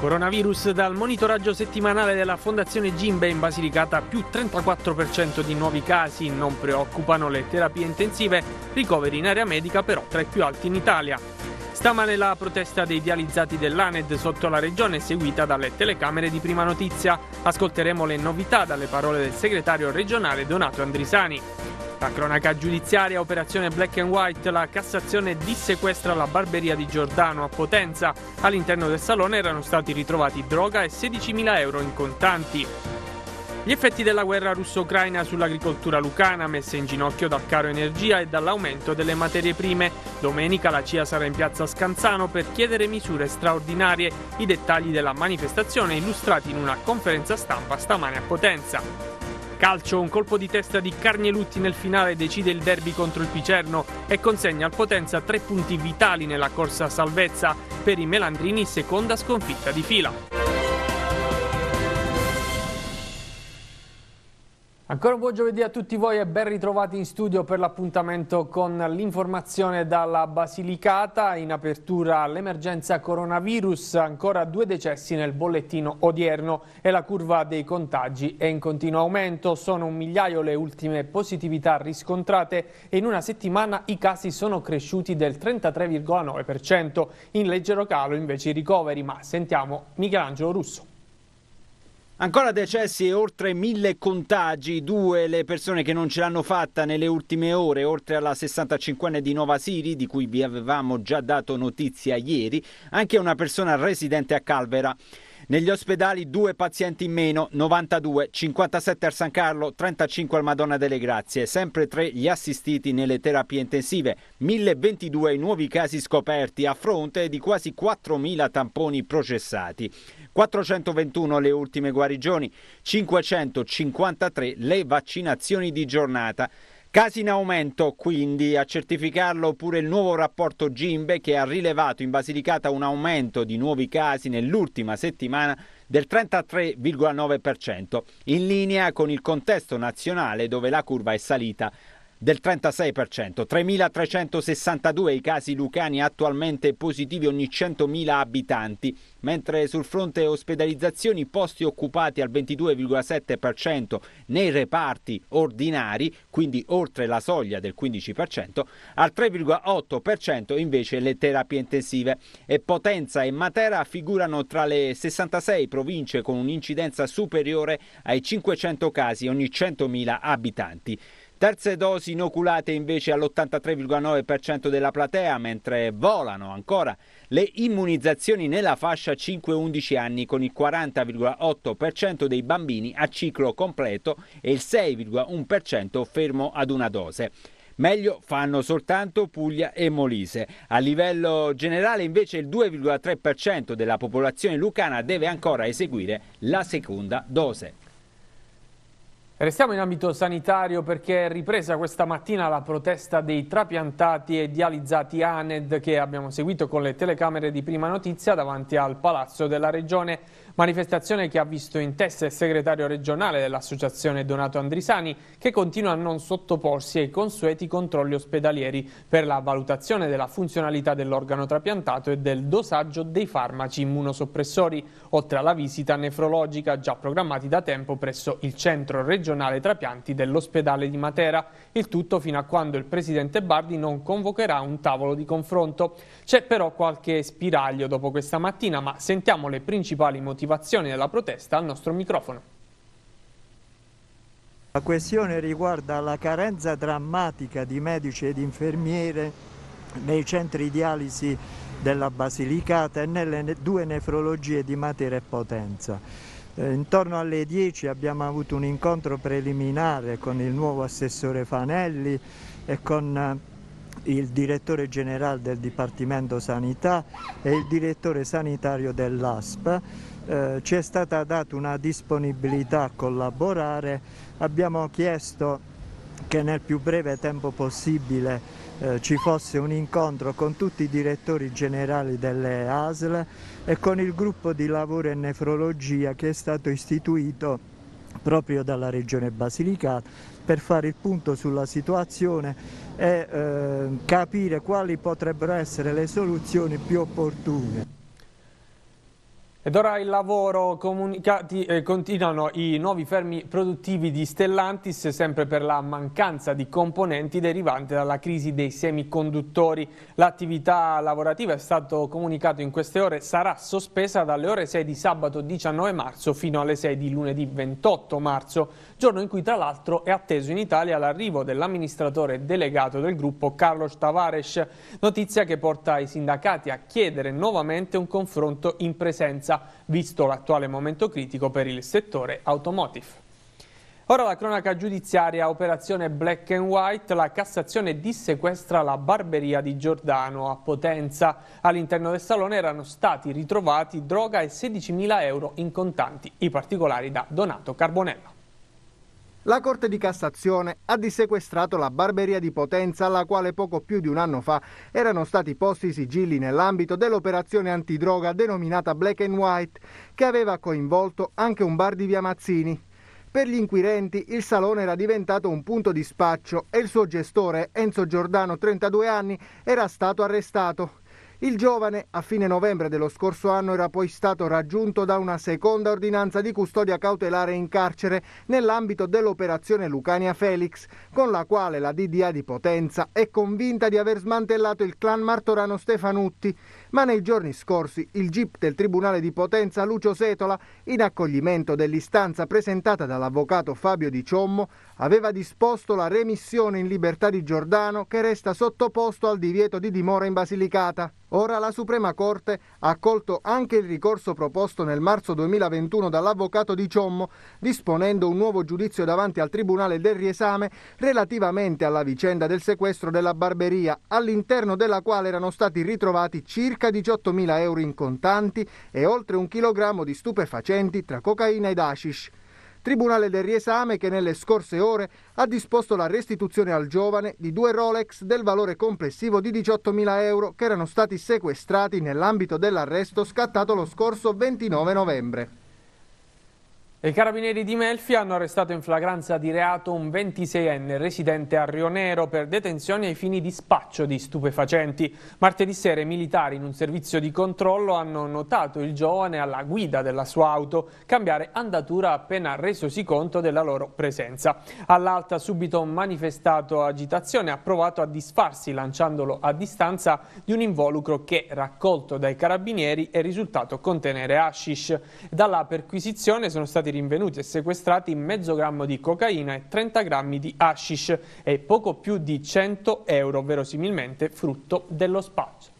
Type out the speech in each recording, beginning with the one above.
Coronavirus dal monitoraggio settimanale della Fondazione Gimbe in Basilicata più 34% di nuovi casi, non preoccupano le terapie intensive, ricoveri in area medica però tra i più alti in Italia. Stamane la protesta dei dializzati dell'ANED sotto la regione seguita dalle telecamere di prima notizia. Ascolteremo le novità dalle parole del segretario regionale Donato Andrisani. La cronaca giudiziaria, operazione Black and White, la Cassazione dissequestra la barberia di Giordano a Potenza. All'interno del salone erano stati ritrovati droga e 16.000 euro in contanti. Gli effetti della guerra russo-ucraina sull'agricoltura lucana, messa in ginocchio dal caro energia e dall'aumento delle materie prime. Domenica la CIA sarà in piazza Scanzano per chiedere misure straordinarie. I dettagli della manifestazione illustrati in una conferenza stampa stamane a Potenza. Calcio, un colpo di testa di Carnielutti nel finale decide il derby contro il Picerno e consegna al Potenza tre punti vitali nella corsa salvezza. Per i Melandrini seconda sconfitta di fila. Ancora un buon giovedì a tutti voi e ben ritrovati in studio per l'appuntamento con l'informazione dalla Basilicata. In apertura all'emergenza coronavirus, ancora due decessi nel bollettino odierno e la curva dei contagi è in continuo aumento. Sono un migliaio le ultime positività riscontrate e in una settimana i casi sono cresciuti del 33,9%. In leggero calo invece i ricoveri, ma sentiamo Michelangelo Russo. Ancora decessi e oltre mille contagi, due le persone che non ce l'hanno fatta nelle ultime ore, oltre alla 65enne di Nova Siri, di cui vi avevamo già dato notizia ieri, anche una persona residente a Calvera. Negli ospedali due pazienti in meno, 92, 57 al San Carlo, 35 al Madonna delle Grazie, sempre tre gli assistiti nelle terapie intensive, 1022 i nuovi casi scoperti a fronte di quasi 4.000 tamponi processati, 421 le ultime guarigioni, 553 le vaccinazioni di giornata. Casi in aumento quindi, a certificarlo pure il nuovo rapporto Gimbe che ha rilevato in Basilicata un aumento di nuovi casi nell'ultima settimana del 33,9%, in linea con il contesto nazionale dove la curva è salita del 36%. 3.362 i casi lucani attualmente positivi ogni 100.000 abitanti, mentre sul fronte ospedalizzazioni posti occupati al 22,7% nei reparti ordinari, quindi oltre la soglia del 15%, al 3,8% invece le terapie intensive. E Potenza e Matera figurano tra le 66 province con un'incidenza superiore ai 500 casi ogni 100.000 abitanti. Terze dosi inoculate invece all'83,9% della platea, mentre volano ancora le immunizzazioni nella fascia 5-11 anni con il 40,8% dei bambini a ciclo completo e il 6,1% fermo ad una dose. Meglio fanno soltanto Puglia e Molise. A livello generale invece il 2,3% della popolazione lucana deve ancora eseguire la seconda dose. Restiamo in ambito sanitario perché è ripresa questa mattina la protesta dei trapiantati e dializzati ANED che abbiamo seguito con le telecamere di prima notizia davanti al Palazzo della Regione, manifestazione che ha visto in testa il segretario regionale dell'associazione Donato Andrisani che continua a non sottoporsi ai consueti controlli ospedalieri per la valutazione della funzionalità dell'organo trapiantato e del dosaggio dei farmaci immunosoppressori, oltre alla visita nefrologica già programmati da tempo presso il centro regionale regionale trapianti dell'ospedale di Matera. Il tutto fino a quando il presidente Bardi non convocherà un tavolo di confronto. C'è però qualche spiraglio dopo questa mattina, ma sentiamo le principali motivazioni della protesta al nostro microfono. La questione riguarda la carenza drammatica di medici ed infermiere nei centri dialisi della Basilicata e nelle due nefrologie di Matera e Potenza. Eh, intorno alle 10 abbiamo avuto un incontro preliminare con il nuovo assessore Fanelli e con eh, il direttore generale del Dipartimento Sanità e il direttore sanitario dell'ASP. Eh, ci è stata data una disponibilità a collaborare, abbiamo chiesto che nel più breve tempo possibile eh, ci fosse un incontro con tutti i direttori generali delle ASL e con il gruppo di lavoro e nefrologia che è stato istituito proprio dalla regione Basilicata per fare il punto sulla situazione e eh, capire quali potrebbero essere le soluzioni più opportune. Ed ora il lavoro, comunicati, eh, continuano i nuovi fermi produttivi di Stellantis sempre per la mancanza di componenti derivante dalla crisi dei semiconduttori. L'attività lavorativa, è stato comunicato in queste ore, sarà sospesa dalle ore 6 di sabato 19 marzo fino alle 6 di lunedì 28 marzo, giorno in cui tra l'altro è atteso in Italia l'arrivo dell'amministratore delegato del gruppo Carlos Tavares, notizia che porta i sindacati a chiedere nuovamente un confronto in presenza sicurezza, visto l'attuale momento critico per il settore automotive. Ora la cronaca giudiziaria, operazione Black and White, la Cassazione dissequestra la barberia di Giordano a Potenza. All'interno del salone erano stati ritrovati droga e 16.000 euro in contanti, i particolari da Donato Carbonella. La Corte di Cassazione ha dissequestrato la barberia di Potenza alla quale poco più di un anno fa erano stati posti i sigilli nell'ambito dell'operazione antidroga denominata Black and White, che aveva coinvolto anche un bar di Via Mazzini. Per gli inquirenti il salone era diventato un punto di spaccio e il suo gestore, Enzo Giordano, 32 anni, era stato arrestato. Il giovane a fine novembre dello scorso anno era poi stato raggiunto da una seconda ordinanza di custodia cautelare in carcere nell'ambito dell'operazione Lucania Felix, con la quale la DDA di Potenza è convinta di aver smantellato il clan Martorano Stefanutti, ma nei giorni scorsi il GIP del Tribunale di Potenza Lucio Setola, in accoglimento dell'istanza presentata dall'avvocato Fabio Di Ciommo, aveva disposto la remissione in libertà di Giordano che resta sottoposto al divieto di dimora in Basilicata. Ora la Suprema Corte ha accolto anche il ricorso proposto nel marzo 2021 dall'avvocato Di Ciommo, disponendo un nuovo giudizio davanti al Tribunale del Riesame relativamente alla vicenda del sequestro della barberia, all'interno della quale erano stati ritrovati circa 18.000 euro in contanti e oltre un chilogrammo di stupefacenti tra cocaina ed hashish. Tribunale del riesame che nelle scorse ore ha disposto la restituzione al giovane di due Rolex del valore complessivo di 18.000 euro che erano stati sequestrati nell'ambito dell'arresto scattato lo scorso 29 novembre. I carabinieri di Melfi hanno arrestato in flagranza di reato un 26enne residente a Rionero per detenzione ai fini di spaccio di stupefacenti. Martedì sera i militari in un servizio di controllo hanno notato il giovane alla guida della sua auto cambiare andatura appena resosi conto della loro presenza. All'alta subito manifestato agitazione ha provato a disfarsi lanciandolo a distanza di un involucro che, raccolto dai carabinieri, è risultato contenere hashish. Dalla perquisizione sono stati stati rinvenuti e sequestrati mezzo grammo di cocaina e 30 grammi di hashish e poco più di 100 euro, verosimilmente frutto dello spazio.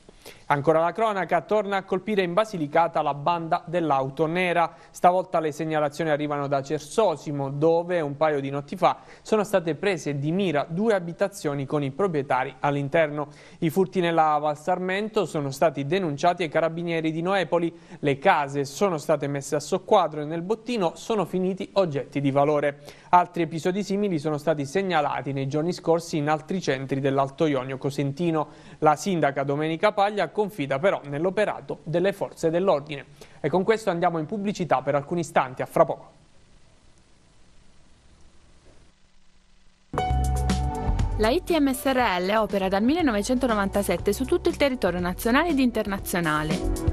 Ancora la cronaca, torna a colpire in Basilicata la banda dell'auto nera. Stavolta le segnalazioni arrivano da Cersosimo, dove un paio di notti fa sono state prese di mira due abitazioni con i proprietari all'interno. I furti nella Valsarmento sono stati denunciati ai carabinieri di Noepoli. Le case sono state messe a soqquadro e nel bottino sono finiti oggetti di valore. Altri episodi simili sono stati segnalati nei giorni scorsi in altri centri dell'Alto Ionio Cosentino. La sindaca Domenica Paglia confida però nell'operato delle forze dell'ordine. E con questo andiamo in pubblicità per alcuni istanti, a fra poco. La ITM SRL opera dal 1997 su tutto il territorio nazionale ed internazionale.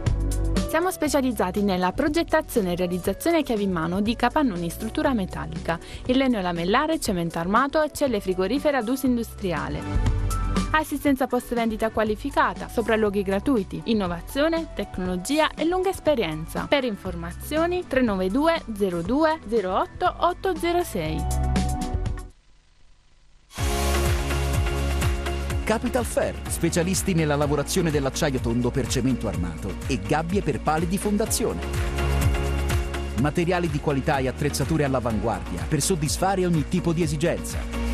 Siamo specializzati nella progettazione e realizzazione chiavi in mano di capannoni in struttura metallica, il legno lamellare, cemento armato e celle frigorifere ad uso industriale assistenza post vendita qualificata, sopralluoghi gratuiti, innovazione, tecnologia e lunga esperienza. Per informazioni 392 02 08 806. Capital Fair, specialisti nella lavorazione dell'acciaio tondo per cemento armato e gabbie per pali di fondazione materiali di qualità e attrezzature all'avanguardia per soddisfare ogni tipo di esigenza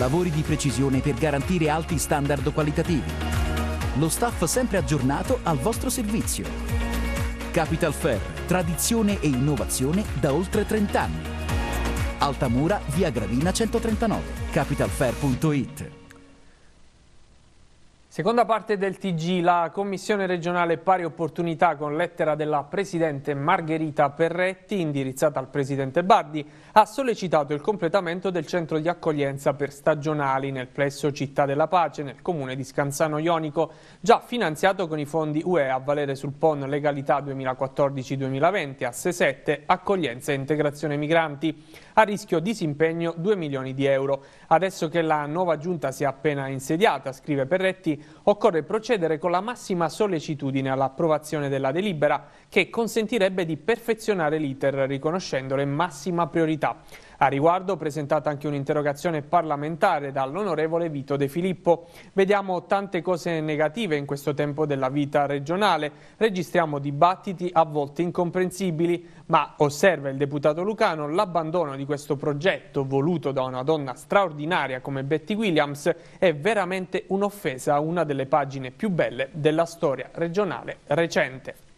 lavori di precisione per garantire alti standard qualitativi. Lo staff sempre aggiornato al vostro servizio. Capital Fair, tradizione e innovazione da oltre 30 anni. Altamura, via Gravina 139, capitalfair.it. Seconda parte del TG, la Commissione regionale pari opportunità con lettera della Presidente Margherita Perretti, indirizzata al Presidente Bardi, ha sollecitato il completamento del centro di accoglienza per stagionali nel plesso Città della Pace, nel comune di Scanzano Ionico, già finanziato con i fondi UE a valere sul PON Legalità 2014-2020, asse 7, accoglienza e integrazione migranti, a rischio disimpegno 2 milioni di euro. Adesso che la nuova giunta si è appena insediata, scrive Perretti, occorre procedere con la massima sollecitudine all'approvazione della delibera che consentirebbe di perfezionare l'iter riconoscendole massima priorità. A riguardo presentata anche un'interrogazione parlamentare dall'onorevole Vito De Filippo. Vediamo tante cose negative in questo tempo della vita regionale, registriamo dibattiti a volte incomprensibili, ma osserva il deputato Lucano l'abbandono di questo progetto voluto da una donna straordinaria come Betty Williams è veramente un'offesa a una delle pagine più belle della storia regionale recente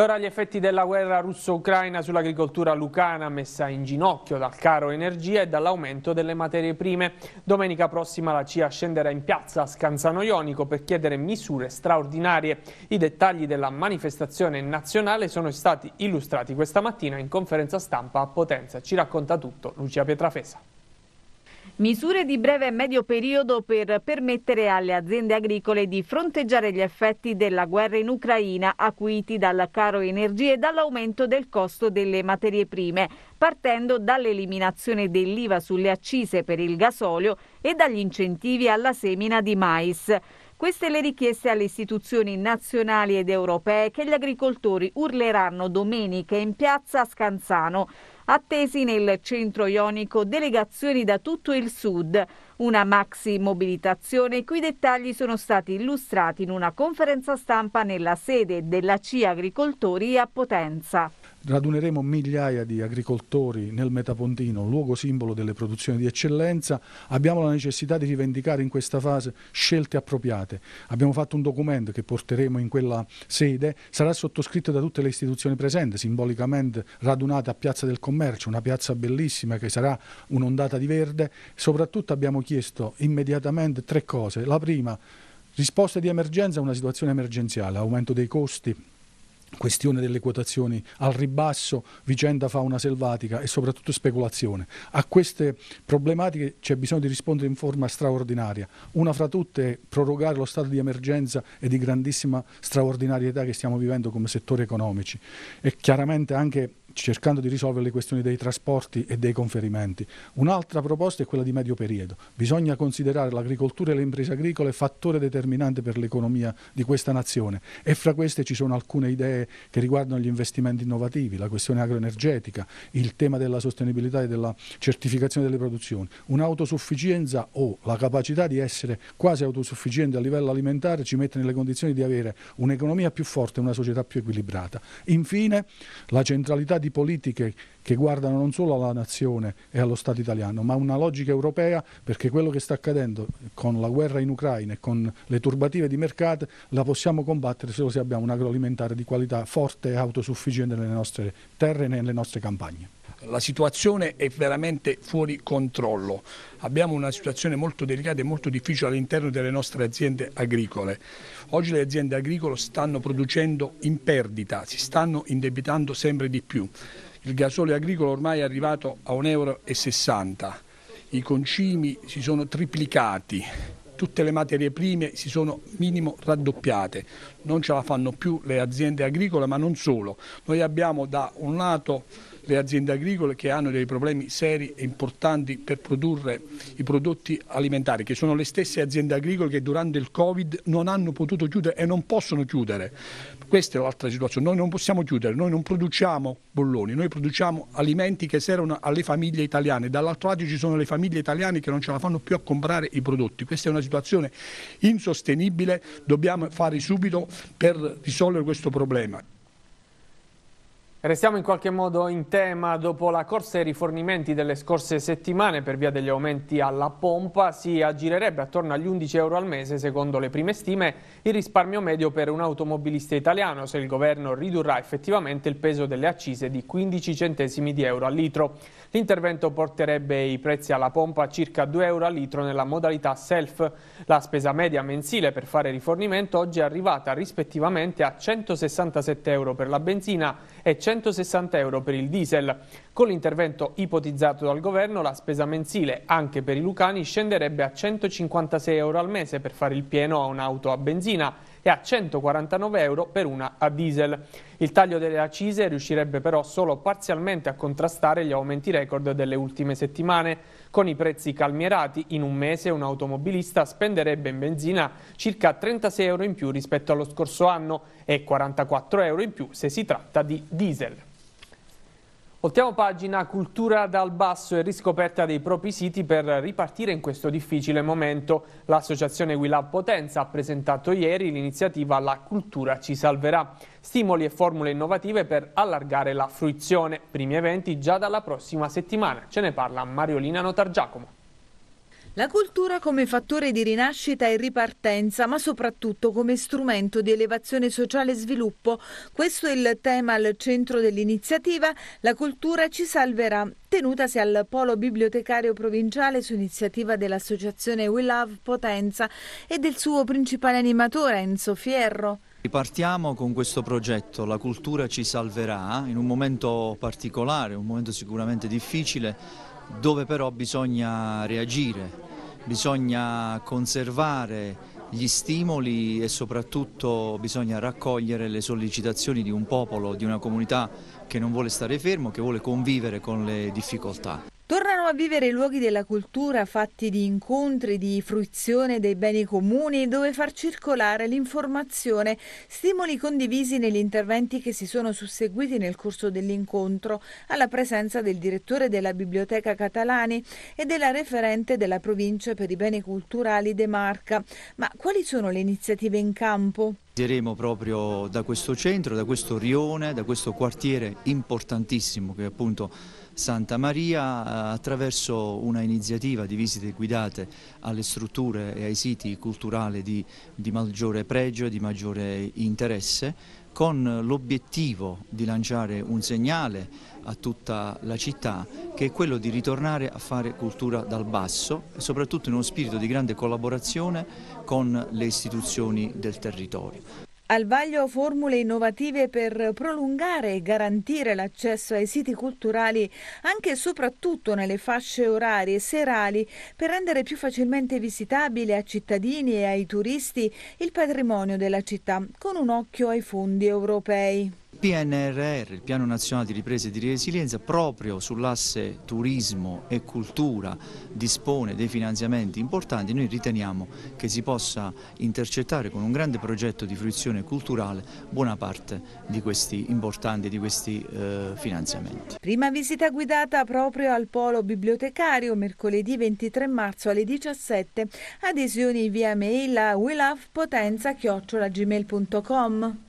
ora gli effetti della guerra russo-ucraina sull'agricoltura lucana messa in ginocchio dal caro energia e dall'aumento delle materie prime. Domenica prossima la CIA scenderà in piazza a Scanzano Ionico per chiedere misure straordinarie. I dettagli della manifestazione nazionale sono stati illustrati questa mattina in conferenza stampa a Potenza. Ci racconta tutto Lucia Pietrafesa. Misure di breve e medio periodo per permettere alle aziende agricole di fronteggiare gli effetti della guerra in Ucraina acuiti dal caro energia e dall'aumento del costo delle materie prime, partendo dall'eliminazione dell'IVA sulle accise per il gasolio e dagli incentivi alla semina di mais. Queste le richieste alle istituzioni nazionali ed europee che gli agricoltori urleranno domenica in piazza Scanzano, attesi nel centro ionico delegazioni da tutto il sud. Una maxi mobilitazione i cui dettagli sono stati illustrati in una conferenza stampa nella sede della CIA Agricoltori a Potenza. Raduneremo migliaia di agricoltori nel Metapontino, luogo simbolo delle produzioni di eccellenza. Abbiamo la necessità di rivendicare in questa fase scelte appropriate. Abbiamo fatto un documento che porteremo in quella sede, sarà sottoscritto da tutte le istituzioni presenti, simbolicamente radunate a Piazza del Commercio, una piazza bellissima che sarà un'ondata di verde. Soprattutto abbiamo chiesto immediatamente tre cose. La prima, risposte di emergenza a una situazione emergenziale, aumento dei costi, questione delle quotazioni al ribasso, vicenda fauna selvatica e soprattutto speculazione. A queste problematiche c'è bisogno di rispondere in forma straordinaria. Una fra tutte è prorogare lo stato di emergenza e di grandissima straordinarietà che stiamo vivendo come settori economici e chiaramente anche cercando di risolvere le questioni dei trasporti e dei conferimenti. Un'altra proposta è quella di medio periodo. Bisogna considerare l'agricoltura e le imprese agricole fattore determinante per l'economia di questa nazione e fra queste ci sono alcune idee che, riguardano gli investimenti innovativi, la questione agroenergetica, il tema della sostenibilità e della certificazione delle produzioni. Un'autosufficienza o la capacità di essere quasi autosufficiente a livello alimentare ci mette nelle condizioni di avere un'economia più forte e una società più equilibrata. Infine la centralità di politiche che guardano non solo alla nazione e allo Stato italiano, ma una logica europea perché quello che sta accadendo con la guerra in Ucraina e con le turbative di mercato la possiamo combattere solo se abbiamo un agroalimentare di qualità forte e autosufficiente nelle nostre terre e nelle nostre campagne. La situazione è veramente fuori controllo. Abbiamo una situazione molto delicata e molto difficile all'interno delle nostre aziende agricole. Oggi le aziende agricole stanno producendo in perdita, si stanno indebitando sempre di più. Il gasolio agricolo ormai è arrivato a 1,60 euro, i concimi si sono triplicati, tutte le materie prime si sono minimo raddoppiate, non ce la fanno più le aziende agricole ma non solo. Noi abbiamo da un lato le aziende agricole che hanno dei problemi seri e importanti per produrre i prodotti alimentari, che sono le stesse aziende agricole che durante il Covid non hanno potuto chiudere e non possono chiudere. Questa è l'altra situazione, noi non possiamo chiudere, noi non produciamo bolloni, noi produciamo alimenti che servono alle famiglie italiane, dall'altro lato ci sono le famiglie italiane che non ce la fanno più a comprare i prodotti, questa è una situazione insostenibile, dobbiamo fare subito per risolvere questo problema. Restiamo in qualche modo in tema, dopo la corsa ai rifornimenti delle scorse settimane per via degli aumenti alla pompa si aggirerebbe attorno agli 11 euro al mese secondo le prime stime il risparmio medio per un automobilista italiano se il governo ridurrà effettivamente il peso delle accise di 15 centesimi di euro al litro. L'intervento porterebbe i prezzi alla pompa a circa 2 euro al litro nella modalità self. La spesa media mensile per fare rifornimento oggi è arrivata rispettivamente a 167 euro per la benzina e 100 160 euro per il diesel. Con l'intervento ipotizzato dal governo la spesa mensile anche per i lucani scenderebbe a 156 euro al mese per fare il pieno a un'auto a benzina e a 149 euro per una a diesel. Il taglio delle accise riuscirebbe però solo parzialmente a contrastare gli aumenti record delle ultime settimane. Con i prezzi calmierati, in un mese un automobilista spenderebbe in benzina circa 36 euro in più rispetto allo scorso anno e 44 euro in più se si tratta di diesel. Voltiamo pagina, cultura dal basso e riscoperta dei propri siti per ripartire in questo difficile momento. L'associazione Willab Potenza ha presentato ieri l'iniziativa La cultura ci salverà. Stimoli e formule innovative per allargare la fruizione. Primi eventi già dalla prossima settimana. Ce ne parla Mariolina Notargiacomo. La cultura come fattore di rinascita e ripartenza, ma soprattutto come strumento di elevazione sociale e sviluppo. Questo è il tema al centro dell'iniziativa La cultura ci salverà, tenutasi al Polo Bibliotecario Provinciale su iniziativa dell'associazione We Love Potenza e del suo principale animatore Enzo Fierro. Ripartiamo con questo progetto, la cultura ci salverà, in un momento particolare, un momento sicuramente difficile, dove però bisogna reagire bisogna conservare gli stimoli e soprattutto bisogna raccogliere le sollecitazioni di un popolo, di una comunità che non vuole stare fermo, che vuole convivere con le difficoltà. Tornano a vivere i luoghi della cultura fatti di incontri, di fruizione dei beni comuni, dove far circolare l'informazione, stimoli condivisi negli interventi che si sono susseguiti nel corso dell'incontro, alla presenza del direttore della Biblioteca Catalani e della referente della provincia per i beni culturali De Marca. Ma quali sono le iniziative in campo? Partiremo proprio da questo centro, da questo rione, da questo quartiere importantissimo che è appunto Santa Maria eh, attraverso una iniziativa di visite guidate alle strutture e ai siti culturali di, di maggiore pregio e di maggiore interesse con l'obiettivo di lanciare un segnale a tutta la città che è quello di ritornare a fare cultura dal basso e soprattutto in uno spirito di grande collaborazione con le istituzioni del territorio. Al vaglio formule innovative per prolungare e garantire l'accesso ai siti culturali anche e soprattutto nelle fasce orarie serali per rendere più facilmente visitabile a cittadini e ai turisti il patrimonio della città con un occhio ai fondi europei. PNRR, il Piano Nazionale di Ripresa e di Resilienza, proprio sull'asse turismo e cultura dispone dei finanziamenti importanti, noi riteniamo che si possa intercettare con un grande progetto di fruizione culturale buona parte di questi importanti di questi, eh, finanziamenti. Prima visita guidata proprio al Polo Bibliotecario mercoledì 23 marzo alle 17. Adesioni via mail a willhavpotenza.gmail.com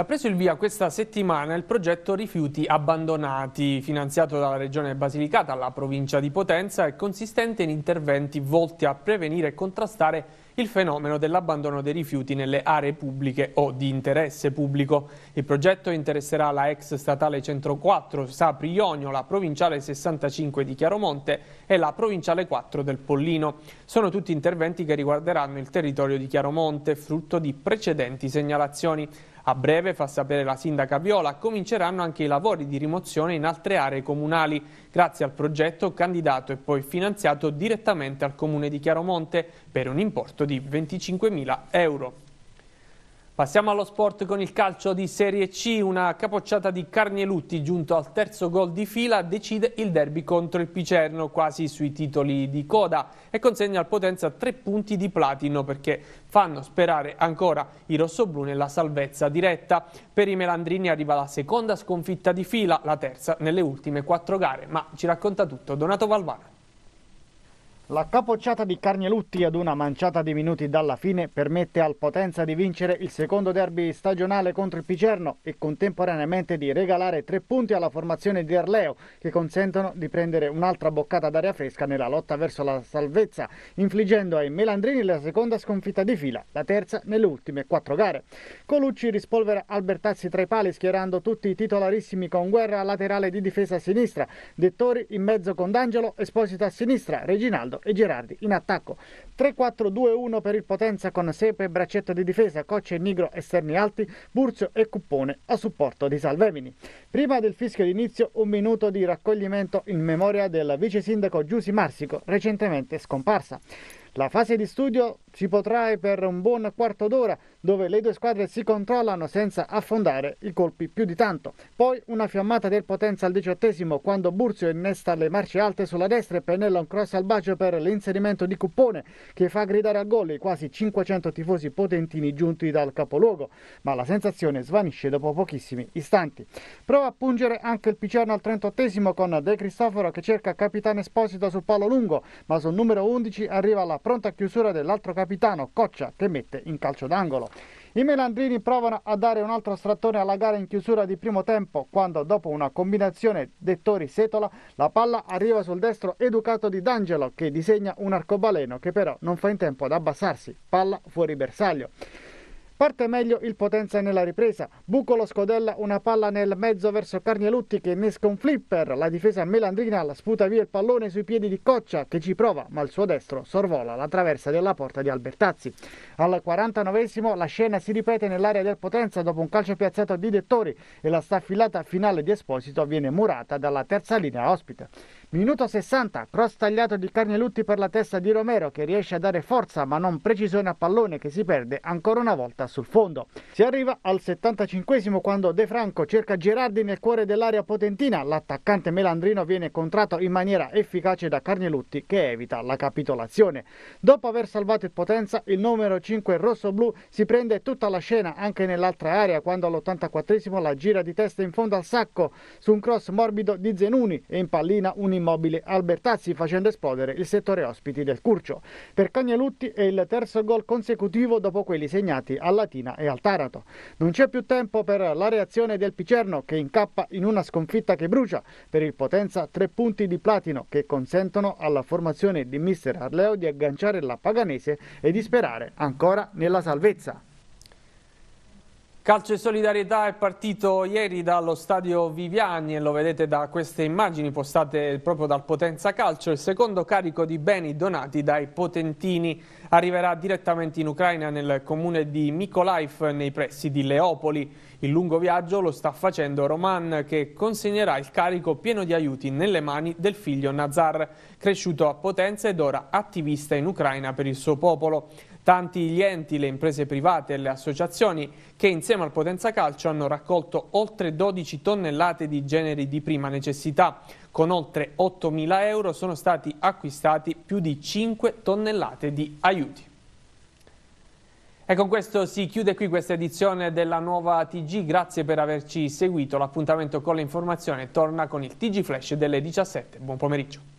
ha preso il via questa settimana il progetto Rifiuti Abbandonati, finanziato dalla Regione Basilicata alla provincia di Potenza e consistente in interventi volti a prevenire e contrastare il fenomeno dell'abbandono dei rifiuti nelle aree pubbliche o di interesse pubblico. Il progetto interesserà la ex statale 104 Sapri Ionio, la provinciale 65 di Chiaromonte e la provinciale 4 del Pollino. Sono tutti interventi che riguarderanno il territorio di Chiaromonte, frutto di precedenti segnalazioni. A breve, fa sapere la sindaca Viola, cominceranno anche i lavori di rimozione in altre aree comunali, grazie al progetto candidato e poi finanziato direttamente al comune di Chiaromonte per un importo di 25.000 euro. Passiamo allo sport con il calcio di Serie C, una capocciata di Carnielutti giunto al terzo gol di fila decide il derby contro il Picerno quasi sui titoli di coda e consegna al Potenza tre punti di platino perché fanno sperare ancora i rossobluni nella salvezza diretta. Per i Melandrini arriva la seconda sconfitta di fila, la terza nelle ultime quattro gare, ma ci racconta tutto Donato Valvano. La capocciata di Carnielutti ad una manciata di minuti dalla fine permette al Potenza di vincere il secondo derby stagionale contro il Picerno e contemporaneamente di regalare tre punti alla formazione di Arleo che consentono di prendere un'altra boccata d'aria fresca nella lotta verso la salvezza, infliggendo ai Melandrini la seconda sconfitta di fila, la terza nelle ultime quattro gare. Colucci rispolvera Albertazzi tra i pali schierando tutti i titolarissimi con guerra laterale di difesa a sinistra, Dettori in mezzo con D'Angelo, Esposito a sinistra, Reginaldo e Girardi in attacco. 3-4-2-1 per il Potenza con Sepe Braccetto di difesa, Cocce e Nigro esterni alti, Burzio e Cuppone a supporto di Salvemini. Prima del fischio d'inizio un minuto di raccoglimento in memoria del vice sindaco Giusi Marsico, recentemente scomparsa. La fase di studio si potrà per un buon quarto d'ora dove le due squadre si controllano senza affondare i colpi più di tanto. Poi una fiammata del Potenza al diciottesimo quando Burzio innesta le marce alte sulla destra e pennella un cross al bacio per l'inserimento di Cuppone che fa gridare al gol i quasi 500 tifosi potentini giunti dal capoluogo, ma la sensazione svanisce dopo pochissimi istanti. Prova a pungere anche il Picerno al 38 con De Cristoforo che cerca capitano Esposito sul palo lungo, ma sul numero 11 arriva la pronta chiusura dell'altro capitano, Coccia che mette in calcio d'angolo. I melandrini provano a dare un altro strattone alla gara in chiusura di primo tempo quando dopo una combinazione Dettori-Setola la palla arriva sul destro educato di D'Angelo che disegna un arcobaleno che però non fa in tempo ad abbassarsi, palla fuori bersaglio. Parte meglio il Potenza nella ripresa. Bucolo scodella una palla nel mezzo verso Carnielutti che innesca un flipper. La difesa melandrina la sputa via il pallone sui piedi di Coccia che ci prova, ma il suo destro sorvola la traversa della porta di Albertazzi. Al 49 la scena si ripete nell'area del Potenza dopo un calcio piazzato di Dettori e la staffilata finale di Esposito viene murata dalla terza linea ospite. Minuto 60, cross tagliato di Carnelutti per la testa di Romero che riesce a dare forza ma non precisione a pallone che si perde ancora una volta sul fondo. Si arriva al 75 quando De Franco cerca Gerardi nel cuore dell'area potentina, l'attaccante melandrino viene contratto in maniera efficace da Carnelutti che evita la capitolazione. Dopo aver salvato il Potenza, il numero 5 rosso-blu si prende tutta la scena anche nell'altra area quando all'84 la gira di testa in fondo al sacco su un cross morbido di Zenuni e impallina un immobile Albertazzi facendo esplodere il settore ospiti del Curcio. Per Cagnalutti è il terzo gol consecutivo dopo quelli segnati a Latina e al Tarato. Non c'è più tempo per la reazione del Picerno che incappa in una sconfitta che brucia per il Potenza tre punti di platino che consentono alla formazione di mister Arleo di agganciare la Paganese e di sperare ancora nella salvezza. Calcio e solidarietà è partito ieri dallo stadio Viviani e lo vedete da queste immagini postate proprio dal Potenza Calcio. Il secondo carico di beni donati dai potentini arriverà direttamente in Ucraina nel comune di Mykolaiv nei pressi di Leopoli. Il lungo viaggio lo sta facendo Roman che consegnerà il carico pieno di aiuti nelle mani del figlio Nazar, cresciuto a Potenza ed ora attivista in Ucraina per il suo popolo. Tanti gli enti, le imprese private e le associazioni che insieme al Potenza Calcio hanno raccolto oltre 12 tonnellate di generi di prima necessità. Con oltre 8.000 euro sono stati acquistati più di 5 tonnellate di aiuti. E con questo si chiude qui questa edizione della nuova TG. Grazie per averci seguito. L'appuntamento con l'informazione torna con il TG Flash delle 17. Buon pomeriggio.